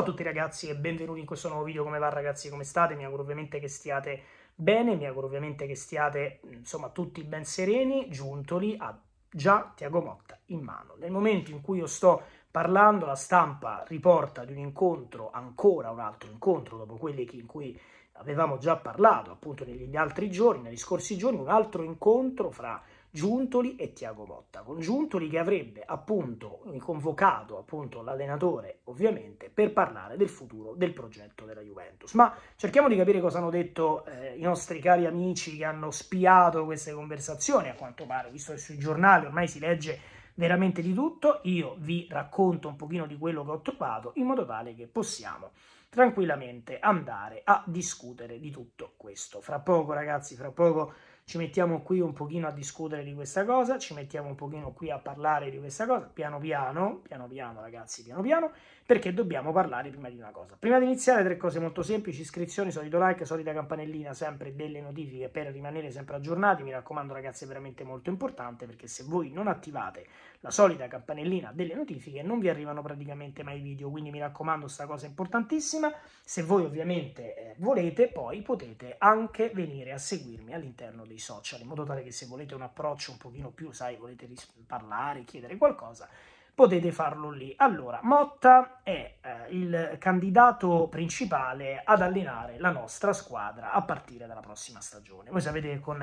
Ciao a tutti ragazzi e benvenuti in questo nuovo video, come va ragazzi, come state? Mi auguro ovviamente che stiate bene, mi auguro ovviamente che stiate, insomma, tutti ben sereni, giuntoli a già Tiago Motta in mano. Nel momento in cui io sto parlando, la stampa riporta di un incontro, ancora un altro incontro, dopo quelli in cui avevamo già parlato, appunto, negli altri giorni, negli scorsi giorni, un altro incontro fra Giuntoli e Tiago Motta, con Giuntoli che avrebbe appunto convocato appunto l'allenatore ovviamente per parlare del futuro del progetto della Juventus. Ma cerchiamo di capire cosa hanno detto eh, i nostri cari amici che hanno spiato queste conversazioni, a quanto pare, visto che sui giornali ormai si legge veramente di tutto, io vi racconto un pochino di quello che ho trovato in modo tale che possiamo tranquillamente andare a discutere di tutto questo. Fra poco ragazzi, fra poco ci mettiamo qui un pochino a discutere di questa cosa, ci mettiamo un pochino qui a parlare di questa cosa, piano piano, piano piano ragazzi, piano piano, perché dobbiamo parlare prima di una cosa. Prima di iniziare tre cose molto semplici, iscrizioni, solito like, solita campanellina, sempre delle notifiche per rimanere sempre aggiornati, mi raccomando ragazzi è veramente molto importante perché se voi non attivate la solita campanellina delle notifiche non vi arrivano praticamente mai i video, quindi mi raccomando questa cosa è importantissima, se voi ovviamente eh, volete poi potete anche venire a seguirmi all'interno dei i social, in modo tale che se volete un approccio un pochino più, sai, volete ris- parlare, chiedere qualcosa, potete farlo lì. Allora, Motta è eh, il candidato principale ad allenare la nostra squadra a partire dalla prossima stagione. Voi sapete che con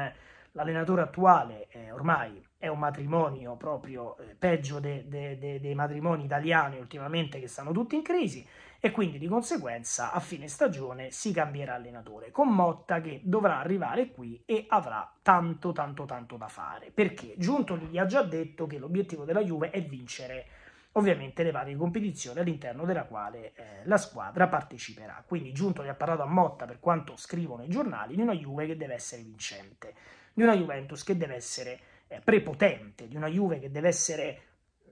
l'allenatore attuale, eh, ormai è un matrimonio proprio eh, peggio de, de, de, dei matrimoni italiani ultimamente che stanno tutti in crisi e quindi di conseguenza a fine stagione si cambierà allenatore con Motta che dovrà arrivare qui e avrà tanto tanto tanto da fare perché Giuntoli gli ha già detto che l'obiettivo della Juve è vincere ovviamente le varie competizioni all'interno della quale eh, la squadra parteciperà. Quindi Giuntoli ha parlato a Motta per quanto scrivono i giornali di una Juve che deve essere vincente, di una Juventus che deve essere prepotente, di una Juve che deve essere,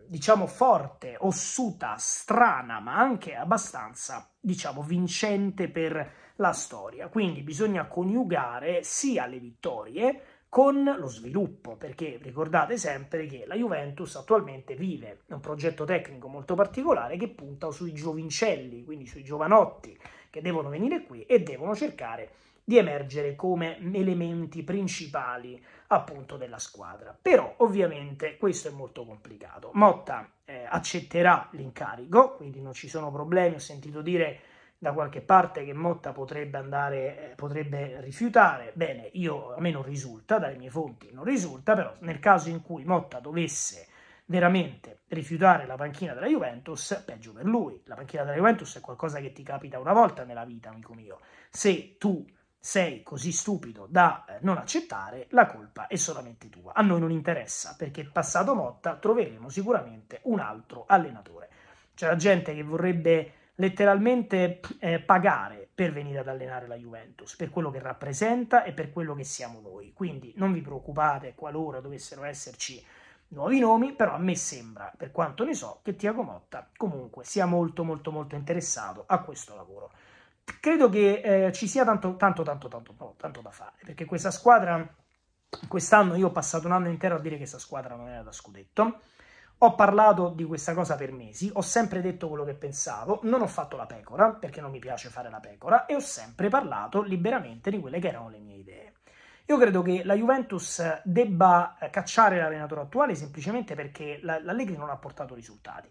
diciamo, forte, ossuta, strana, ma anche abbastanza, diciamo, vincente per la storia. Quindi bisogna coniugare sia le vittorie con lo sviluppo, perché ricordate sempre che la Juventus attualmente vive un progetto tecnico molto particolare che punta sui giovincelli, quindi sui giovanotti che devono venire qui e devono cercare di emergere come elementi principali appunto della squadra. Però ovviamente questo è molto complicato. Motta eh, accetterà l'incarico, quindi non ci sono problemi, ho sentito dire da qualche parte che Motta potrebbe andare eh, potrebbe rifiutare. Bene, io a me non risulta, dalle mie fonti non risulta, però nel caso in cui Motta dovesse veramente rifiutare la panchina della Juventus, peggio per lui. La panchina della Juventus è qualcosa che ti capita una volta nella vita, amico mio. Se tu sei così stupido da eh, non accettare, la colpa è solamente tua. A noi non interessa, perché passato Motta troveremo sicuramente un altro allenatore. C'è la gente che vorrebbe letteralmente eh, pagare per venire ad allenare la Juventus, per quello che rappresenta e per quello che siamo noi. Quindi non vi preoccupate qualora dovessero esserci nuovi nomi, però a me sembra, per quanto ne so, che Tiago Motta comunque sia molto molto molto interessato a questo lavoro credo che eh, ci sia tanto, tanto, tanto, tanto, no, tanto da fare, perché questa squadra, quest'anno io ho passato un anno intero a dire che questa squadra non era da scudetto, ho parlato di questa cosa per mesi, ho sempre detto quello che pensavo, non ho fatto la pecora, perché non mi piace fare la pecora, e ho sempre parlato liberamente di quelle che erano le mie idee. Io credo che la Juventus debba cacciare l'allenatore attuale semplicemente perché l'Allegri non ha portato risultati.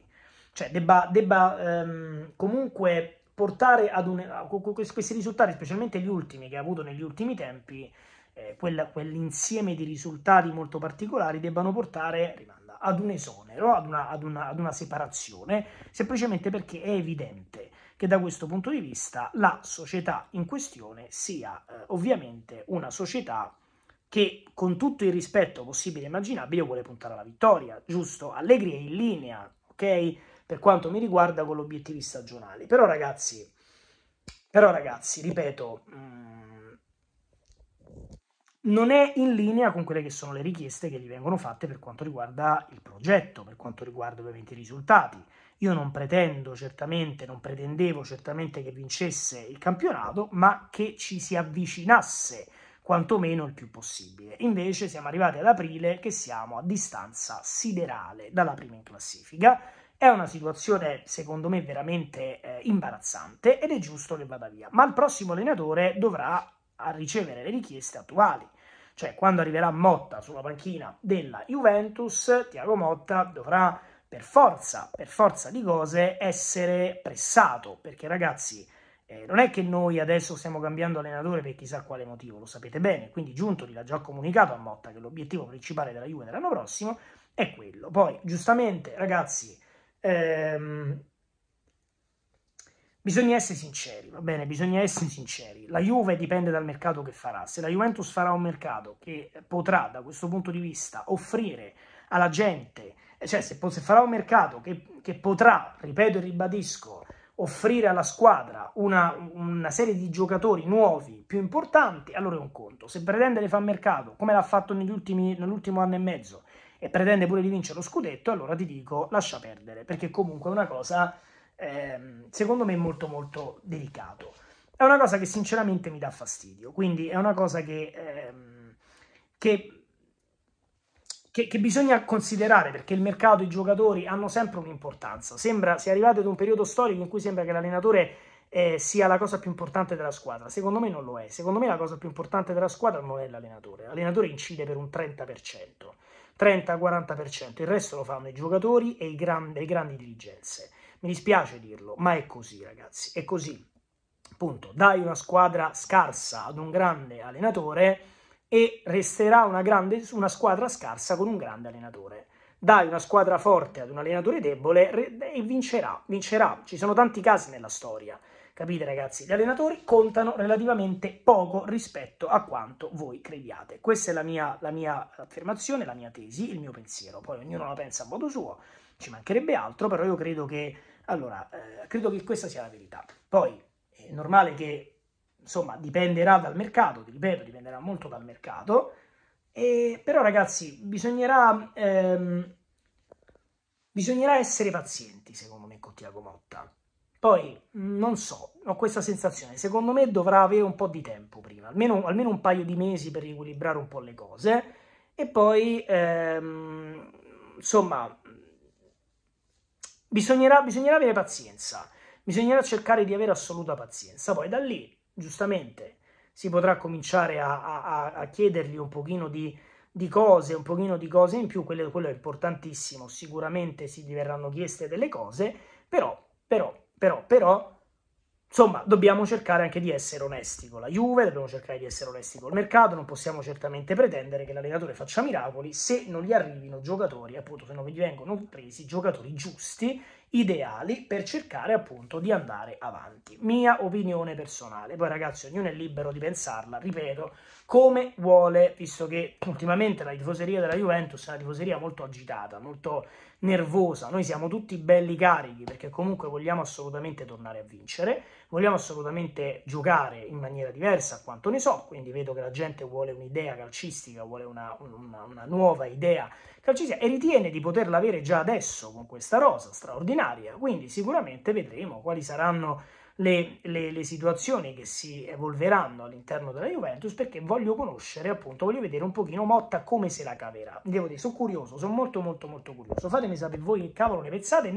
Cioè, debba, debba ehm, comunque portare ad un, a questi risultati, specialmente gli ultimi che ha avuto negli ultimi tempi, eh, quella, quell'insieme di risultati molto particolari debbano portare rimanda, ad un esonero, ad una, ad, una, ad una separazione, semplicemente perché è evidente che da questo punto di vista la società in questione sia eh, ovviamente una società che con tutto il rispetto possibile e immaginabile vuole puntare alla vittoria, giusto? Allegri è in linea, ok? per quanto mi riguarda con gli obiettivi stagionali. Però ragazzi, però ragazzi, ripeto, mm, non è in linea con quelle che sono le richieste che gli vengono fatte per quanto riguarda il progetto, per quanto riguarda ovviamente i risultati. Io non pretendo certamente, non pretendevo certamente che vincesse il campionato, ma che ci si avvicinasse quantomeno il più possibile. Invece siamo arrivati ad aprile che siamo a distanza siderale dalla prima in classifica è una situazione, secondo me, veramente eh, imbarazzante ed è giusto che vada via. Ma il prossimo allenatore dovrà ricevere le richieste attuali. Cioè, quando arriverà Motta sulla panchina della Juventus, Tiago Motta dovrà per forza, per forza di cose, essere pressato. Perché, ragazzi, eh, non è che noi adesso stiamo cambiando allenatore per chissà quale motivo, lo sapete bene. Quindi Giuntoli l'ha già comunicato a Motta che l'obiettivo principale della Juve dell'anno prossimo è quello. Poi, giustamente, ragazzi, ehm, bisogna essere sinceri, va bene? Bisogna essere sinceri. La Juve dipende dal mercato che farà. Se la Juventus farà un mercato che potrà, da questo punto di vista, offrire alla gente, eh, cioè se, se farà un mercato che, che potrà, ripeto e ribadisco, offrire alla squadra una, una, serie di giocatori nuovi più importanti, allora è un conto. Se pretende di fare mercato, come l'ha fatto negli ultimi, nell'ultimo anno e mezzo, e pretende pure di vincere lo scudetto, allora ti dico lascia perdere, perché comunque è una cosa, ehm, secondo me, molto molto delicato. È una cosa che sinceramente mi dà fastidio, quindi è una cosa che, ehm, che, che, che bisogna considerare perché il mercato, i giocatori hanno sempre un'importanza. Sembra, si è arrivati ad un periodo storico in cui sembra che l'allenatore eh, sia la cosa più importante della squadra. Secondo me non lo è. Secondo me la cosa più importante della squadra non è l'allenatore. L'allenatore incide per un 30%. 30-40%, il resto lo fanno i giocatori e i grandi, le grandi dirigenze. Mi dispiace dirlo, ma è così ragazzi, è così. Punto. Dai una squadra scarsa ad un grande allenatore e resterà una, grande, una squadra scarsa con un grande allenatore dai una squadra forte ad un allenatore debole e vincerà, vincerà. Ci sono tanti casi nella storia. Capite ragazzi? Gli allenatori contano relativamente poco rispetto a quanto voi crediate. Questa è la mia, la mia affermazione, la mia tesi, il mio pensiero. Poi ognuno la pensa a modo suo, ci mancherebbe altro, però io credo che, allora, eh, credo che questa sia la verità. Poi è normale che, insomma, dipenderà dal mercato, ti ripeto, dipenderà molto dal mercato, e, però ragazzi, bisognerà, ehm, bisognerà essere pazienti, secondo me, con Tiago Motta. Poi, non so, ho questa sensazione, secondo me dovrà avere un po' di tempo prima, almeno, almeno un paio di mesi per riequilibrare un po' le cose, e poi, ehm, insomma, bisognerà, bisognerà avere pazienza, bisognerà cercare di avere assoluta pazienza, poi da lì, giustamente, si potrà cominciare a, a, a chiedergli un pochino di, di, cose, un pochino di cose in più, quello, quello è importantissimo, sicuramente si gli verranno chieste delle cose, però, però però, però, insomma, dobbiamo cercare anche di essere onesti con la Juve, dobbiamo cercare di essere onesti col mercato, non possiamo certamente pretendere che l'allenatore faccia miracoli se non gli arrivino giocatori, appunto, se non gli vengono presi giocatori giusti ideali per cercare appunto di andare avanti. Mia opinione personale, poi ragazzi ognuno è libero di pensarla, ripeto, come vuole, visto che ultimamente la tifoseria della Juventus è una tifoseria molto agitata, molto nervosa, noi siamo tutti belli carichi perché comunque vogliamo assolutamente tornare a vincere, vogliamo assolutamente giocare in maniera diversa a quanto ne so, quindi vedo che la gente vuole un'idea calcistica, vuole una, una, una nuova idea Calcisea e ritiene di poterla avere già adesso con questa rosa straordinaria, quindi sicuramente vedremo quali saranno le, le, le situazioni che si evolveranno all'interno della Juventus perché voglio conoscere, appunto, voglio vedere un pochino Motta come se la caverà. Devo dire, sono curioso, sono molto molto molto curioso. Fatemi sapere voi che cavolo ne pensate.